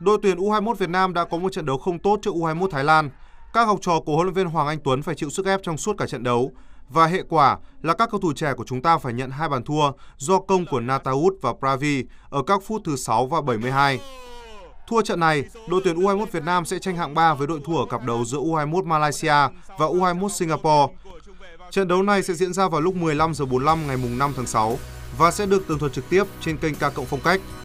Đội tuyển U21 Việt Nam đã có một trận đấu không tốt trước U21 Thái Lan. Các học trò của huấn luyện viên Hoàng Anh Tuấn phải chịu sức ép trong suốt cả trận đấu và hệ quả là các cầu thủ trẻ của chúng ta phải nhận hai bàn thua do công của Nataut và Pravi ở các phút thứ 6 và 72. Thua trận này, đội tuyển U21 Việt Nam sẽ tranh hạng 3 với đội thua ở cặp đấu giữa U21 Malaysia và U21 Singapore. Trận đấu này sẽ diễn ra vào lúc 15 giờ 45 ngày mùng 5 tháng 6 và sẽ được tường thuật trực tiếp trên kênh K Cộng Phong Cách